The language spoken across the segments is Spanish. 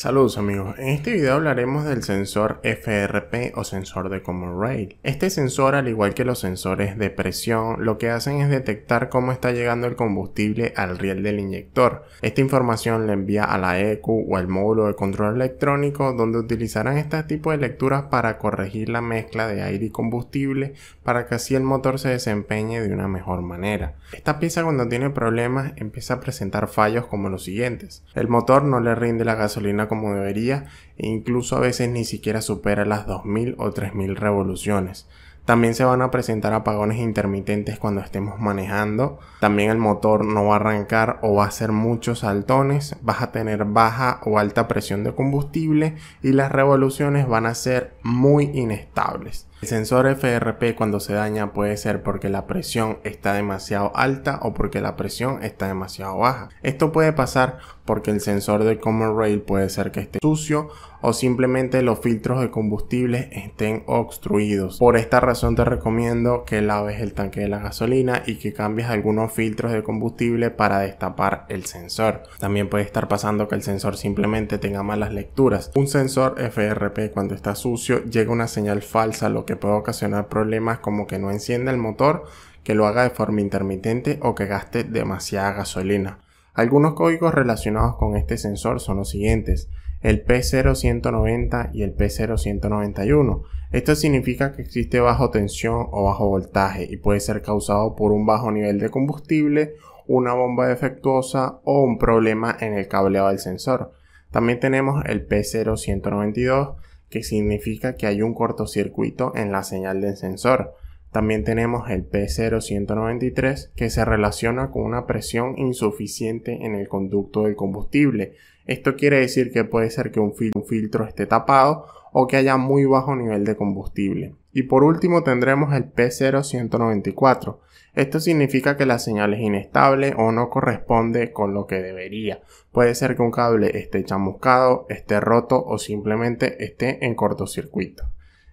Saludos amigos, en este video hablaremos del sensor FRP o sensor de Common Rail. Este sensor, al igual que los sensores de presión, lo que hacen es detectar cómo está llegando el combustible al riel del inyector. Esta información la envía a la EQ o al módulo de control electrónico donde utilizarán este tipo de lecturas para corregir la mezcla de aire y combustible para que así el motor se desempeñe de una mejor manera. Esta pieza cuando tiene problemas empieza a presentar fallos como los siguientes. El motor no le rinde la gasolina como debería e incluso a veces ni siquiera supera las 2.000 o 3.000 revoluciones. También se van a presentar apagones intermitentes cuando estemos manejando. También el motor no va a arrancar o va a hacer muchos saltones. Vas a tener baja o alta presión de combustible y las revoluciones van a ser muy inestables. El sensor FRP cuando se daña puede ser porque la presión está demasiado alta o porque la presión está demasiado baja. Esto puede pasar porque el sensor de Common Rail puede ser que esté sucio o simplemente los filtros de combustible estén obstruidos. Por esta razón te recomiendo que laves el tanque de la gasolina y que cambies algunos filtros de combustible para destapar el sensor. También puede estar pasando que el sensor simplemente tenga malas lecturas. Un sensor FRP cuando está sucio llega una señal falsa lo que puede ocasionar problemas como que no encienda el motor, que lo haga de forma intermitente o que gaste demasiada gasolina. Algunos códigos relacionados con este sensor son los siguientes el P0190 y el P0191. Esto significa que existe bajo tensión o bajo voltaje y puede ser causado por un bajo nivel de combustible, una bomba defectuosa o un problema en el cableado del sensor. También tenemos el P0192 que significa que hay un cortocircuito en la señal del sensor. También tenemos el P0193 que se relaciona con una presión insuficiente en el conducto del combustible esto quiere decir que puede ser que un, filtro esté tapado o que haya muy bajo nivel de combustible. Y por último tendremos el P0194. Esto significa que la señal es inestable o no corresponde con lo que debería. Puede ser que un cable esté chamuscado, esté roto o simplemente esté en cortocircuito.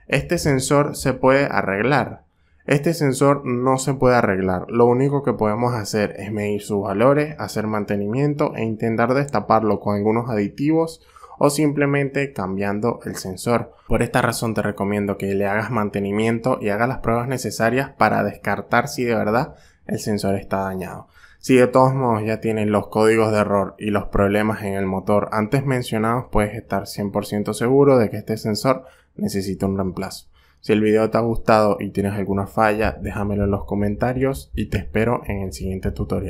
Este sensor se puede arreglar. Este sensor no se puede arreglar, lo único que podemos hacer es medir sus valores, hacer mantenimiento e intentar destaparlo con algunos aditivos o simplemente cambiando el sensor. Por esta razón te recomiendo que le hagas mantenimiento y hagas las pruebas necesarias para descartar si de verdad el sensor está dañado. Si de todos modos ya tienes los códigos de error y los problemas en el motor antes mencionados, puedes estar 100% seguro de que este sensor necesita un reemplazo. Si el video te ha gustado y tienes alguna falla, déjamelo en los comentarios y te espero en el siguiente tutorial.